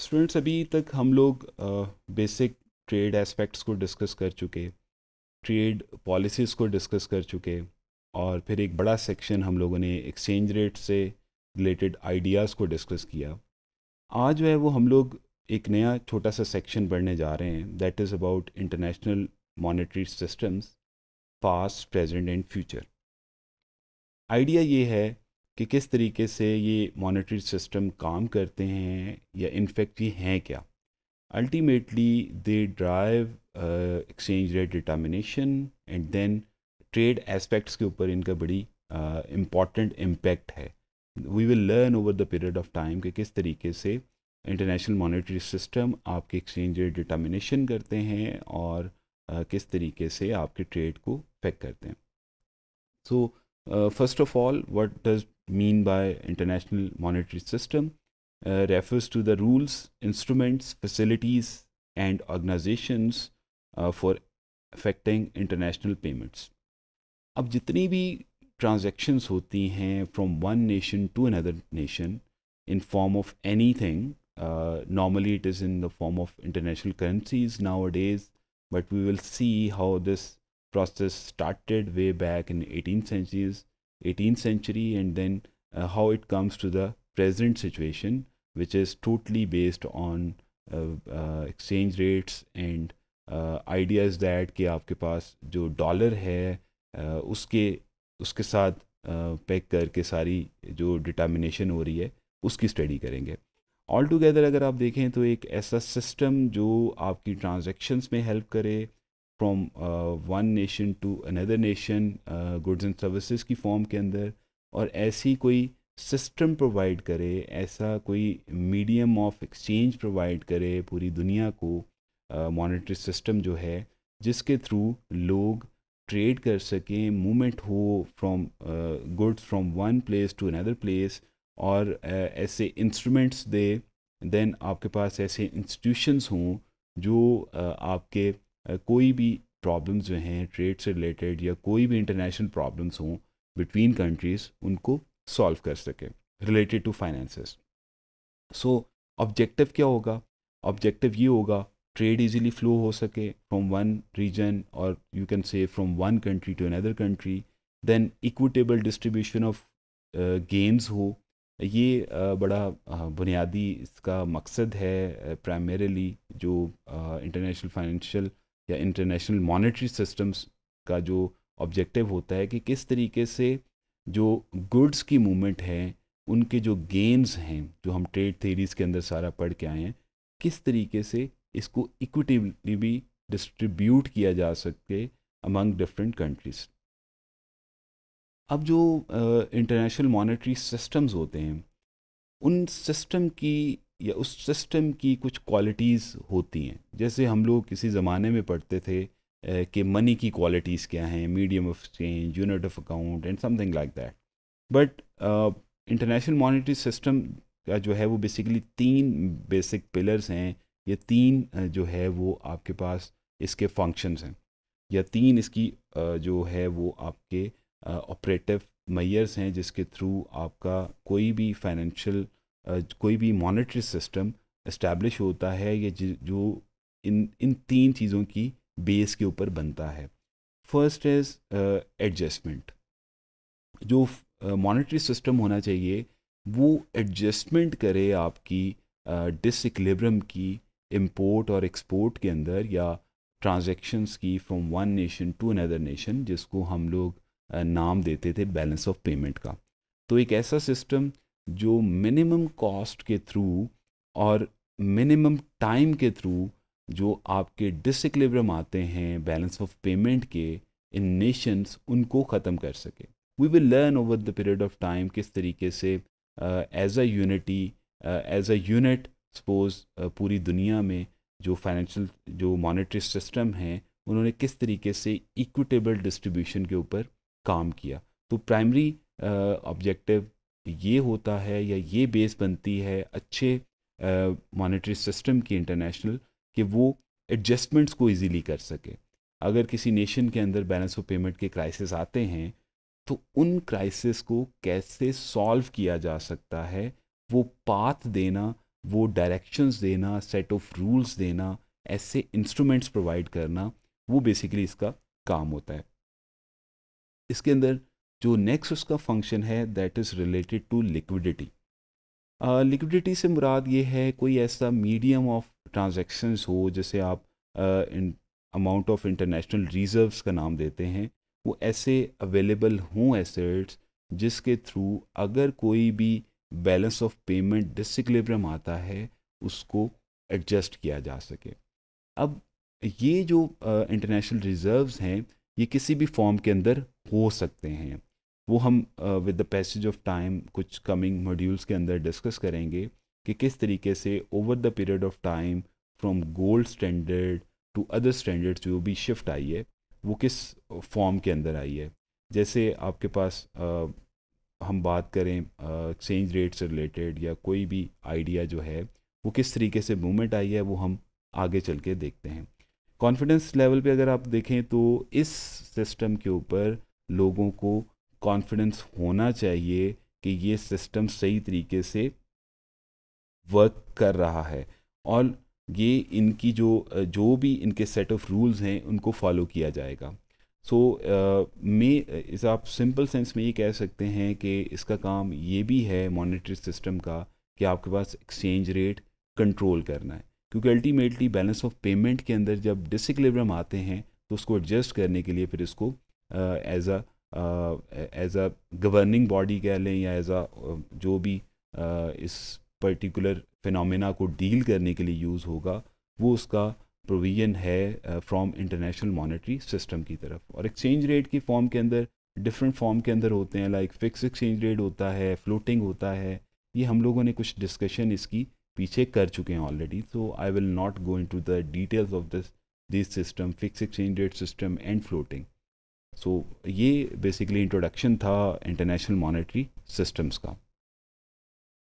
Students अभी तक हम लोग बेसिक ट्रेड एस्पेक्ट्स को डिस्कस कर चुके ट्रेड पॉलिसीज़ को डिस्कस कर चुके और फिर एक बड़ा सेक्शन हम लोगों ने एक्सचेंज रेट से रिलेटेड आइडियाज़ को डिस्कस किया आज जो है वो हम लोग एक नया छोटा सा सेक्शन पढ़ने जा रहे हैं that is about international monetary systems past present and future idea ये है कि किस तरीके से ये मॉनिटरी सिस्टम काम करते हैं या इनफेक्ट ये हैं क्या ultimately they drive exchange rate determination and then trade aspects के ऊपर इनका बड़ी इम्पॉर्टेंट uh, इम्पेक्ट है we will learn over the period of time कि किस तरीके से इंटरनेशनल मॉनिटरी सिस्टम आपके एक्सचेंज रेट डिटामिनेशन करते हैं और uh, किस तरीके से आपके ट्रेड को इफेक्ट करते हैं so first of all what does mean by international monetary system uh, refers to the rules, instruments, facilities, and organizations uh, for affecting international payments. अब जितनी भी transactions होती हैं from one nation to another nation in form of anything, uh, normally it is in the form of international currencies nowadays, but we will see how this process started way back in 18th centuries 18th century and then uh, how it comes to the present situation which is totally based on uh, uh exchange rates and ideas uh, that कि आपके पास जो dollar है uh, उसके उसके साथ pack करके सारी जो डिटर्मिनेशन हो रही है उसकी स्टडी करेंगे ऑल टुगेदर अगर आप देखें तो एक ऐसा सिस्टम जो आपकी ट्रांजैक्शंस में हेल्प करे from one nation to another nation goods and services की फॉर्म के अंदर और ऐसी कोई सिस्टम प्रोवाइड करे ऐसा कोई मीडियम ऑफ एक्सचेंज प्रोवाइड करे पूरी दुनिया को मॉनिटरी uh, सिस्टम जो है जिसके थ्रू लोग ट्रेड कर सकें मूवमेंट हो from goods from one place to another place और uh, ऐसे इंस्ट्रूमेंट्स दे देन आपके पास ऐसे इंस्टीट्यूशंस हों जो uh, आपके कोई भी प्रॉब्लम्स जो हैं ट्रेड से रिलेटेड या कोई भी इंटरनेशनल प्रॉब्लम्स हों बिटवीन कंट्रीज़ उनको सॉल्व कर सकें related to finances so objective क्या होगा ऑब्जेक्टिव ये होगा ट्रेड इजीली फ्लो हो सके फ्रॉम वन रीजन और you can say from one country to another country then equitable distribution of gains हो ये uh, बड़ा uh, बुनियादी इसका मकसद है प्राइमरीली uh, जो इंटरनेशनल फाइनेंशियल या इंटरनेशनल मॉनेटरी सिस्टम्स का जो ऑब्जेक्टिव होता है कि किस तरीके से जो गुड्स की मूवमेंट है उनके जो गेंस हैं जो हम ट्रेड थेरीज के अंदर सारा पढ़ के आए हैं किस तरीके से इसको इक्विटिवली भी डिस्ट्रीब्यूट किया जा सके अमंग डिफरेंट कंट्रीज अब जो इंटरनेशनल मॉनेटरी सिस्टम्स होते हैं उन सिस्टम की या उस सिस्टम की कुछ क्वालिटीज़ होती हैं जैसे हम लोग किसी ज़माने में पढ़ते थे कि मनी की क्वालिटीज़ क्या हैं medium of change unit of account and something like that but international monetary system का जो है वो बेसिकली तीन बेसिक पिलर्स हैं ये तीन जो है वो आपके पास इसके फंक्शंस हैं या तीन इसकी जो है वो आपके ऑपरेटिव मैयर्स हैं जिसके थ्रू आपका कोई भी फाइनेंशियल कोई भी मॉनिटरी सिस्टम इस्टेब्लिश होता है या जो इन इन तीन चीज़ों की बेस के ऊपर बनता है फर्स्ट इज़ एडजस्टमेंट जो मॉनिटरी uh, सिस्टम होना चाहिए वो एडजस्टमेंट करे आपकी डिसइक्लेब्रम uh, की इम्पोर्ट और एक्सपोर्ट के अंदर या ट्रांजेक्शन्स की from one nation to another nation जिसको हम लोग uh, नाम देते थे बैलेंस ऑफ पेमेंट का तो एक ऐसा सिस्टम जो मिनिमम कॉस्ट के थ्रू और मिनिमम टाइम के थ्रू जो आपके डिसक्लेब्रम आते हैं बैलेंस ऑफ पेमेंट के इन नेशंस उनको ख़त्म कर सके we will learn over the period of time किस तरीके से as a unity as a unit suppose पूरी दुनिया में जो फाइनेंशियल जो मॉनेटरी सिस्टम हैं उन्होंने किस तरीके से इक्विटेबल डिस्ट्रीब्यूशन के ऊपर काम किया तो प्राइमरी ऑब्जेक्टिव uh, ये होता है या ये बेस बनती है अच्छे मॉनिटरी सिस्टम की इंटरनेशनल कि वो एडजस्टमेंट्स को इजीली कर सके अगर किसी नेशन के अंदर बैलेंस ऑफ पेमेंट के क्राइसिस आते हैं तो उन क्राइसिस को कैसे सॉल्व किया जा सकता है वो पाथ देना वो डायरेक्शंस देना सेट ऑफ रूल्स देना ऐसे इंस्ट्रूमेंट्स प्रोवाइड करना वो बेसिकली इसका काम होता है इसके अंदर जो नेक्स्ट उसका फंक्शन है that is related to liquidity liquidity से मुराद ये है कोई ऐसा मीडियम ऑफ ट्रांजेक्शन्स हो जैसे आप अमाउंट ऑफ इंटरनेशनल रिजर्व्स का नाम देते हैं वो ऐसे अवेलेबल हों एसेट्स जिसके थ्रू अगर कोई भी बैलेंस ऑफ पेमेंट डिसिक्लेब्रम आता है उसको एडजस्ट किया जा सके अब ये जो इंटरनेशनल uh, रिज़र्व्स हैं ये किसी भी फॉर्म के अंदर हो सकते हैं वो हम with the passage of time कुछ कमिंग मॉड्यूल्स के अंदर डिस्कस करेंगे कि किस तरीके से over the period of time from gold standard to other standards जो भी शिफ्ट आई है वो किस फॉर्म के अंदर आई है जैसे आपके पास आ, हम बात करें एक्सचेंज रेट से रिलेटेड या कोई भी आइडिया जो है वो किस तरीके से मूवमेंट आई है वो हम आगे चल के देखते हैं कॉन्फिडेंस लेवल पे अगर आप देखें तो इस सिस्टम के ऊपर लोगों को कॉन्फिडेंस होना चाहिए कि ये सिस्टम सही तरीके से वर्क कर रहा है और ये इनकी जो जो भी इनके सेट ऑफ रूल्स हैं उनको फॉलो किया जाएगा सो मे इस आप सिंपल सेंस में ये कह सकते हैं कि इसका काम ये भी है मॉनिटरी सिस्टम का कि आपके पास एक्सचेंज रेट कंट्रोल करना है क्योंकि अल्टीमेटली बैलेंस ऑफ पेमेंट के अंदर जब डिसिक्लेबरम आते हैं तो उसको एडजस्ट करने के लिए फिर इसको as uh, a as a governing body कह लें या एज अ जो भी uh, इस पर्टिकुलर फिनमिना को डील करने के लिए यूज़ होगा वो उसका प्रोविजन है फ्रॉम इंटरनेशनल मॉनेटरी सिस्टम की तरफ और एक्सचेंज रेट की फॉर्म के अंदर डिफरेंट फॉर्म के अंदर होते हैं लाइक फिक्स एक्सचेंज रेट होता है फ्लोटिंग होता है ये हम लोगों ने कुछ डिस्कशन इसकी पीछे कर चुके हैं ऑलरेडी तो I will not go into the details of this this system fix exchange rate system and floating so so, ये बेसिकली इंट्रोडक्शन था इंटरनेशनल मॉनेटरी सिस्टम्स का